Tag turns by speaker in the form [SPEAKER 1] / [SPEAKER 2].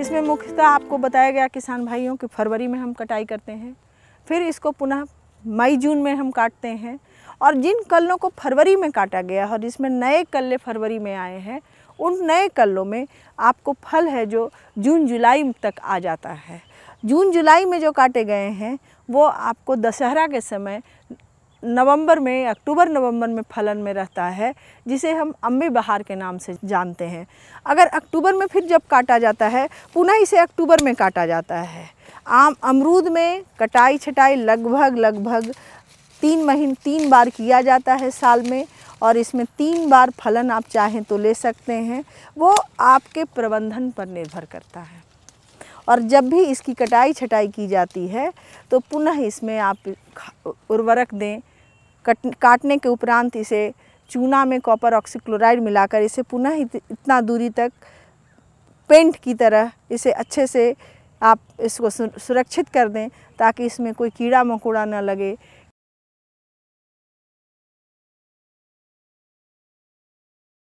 [SPEAKER 1] इसमें मुख्यतः आपको बताया गया किसान भाइयों की फरवरी में हम कटाई करते हैं फिर इसको पुनः मई जून में हम काटते हैं और जिन कल्लों को फरवरी में काटा गया और इसमें नए कल्ले फरवरी में आए हैं उन नए कल्लों में आपको फल है जो जून जुलाई तक आ जाता है जून जुलाई में जो काटे गए हैं वो आपको दशहरा के समय नवंबर में अक्टूबर नवंबर में फलन में रहता है जिसे हम अम्बे बहार के नाम से जानते हैं अगर अक्टूबर में फिर जब काटा जाता है पुनः इसे अक्टूबर में काटा जाता है आम अमरूद में कटाई छटाई लगभग लगभग तीन महीने तीन बार किया जाता है साल में और इसमें तीन बार फलन आप चाहें तो ले सकते हैं वो आपके प्रबंधन पर निर्भर करता है और जब भी इसकी कटाई छटाई की जाती है तो पुनः इसमें आप उर्वरक दें काटने के उपरांत इसे चूना में कॉपर ऑक्सीक्लोराइड मिलाकर इसे पुनः इतना दूरी तक पेंट की तरह इसे अच्छे से आप इसको सुरक्षित कर दें ताकि इसमें कोई कीड़ा मकोड़ा ना लगे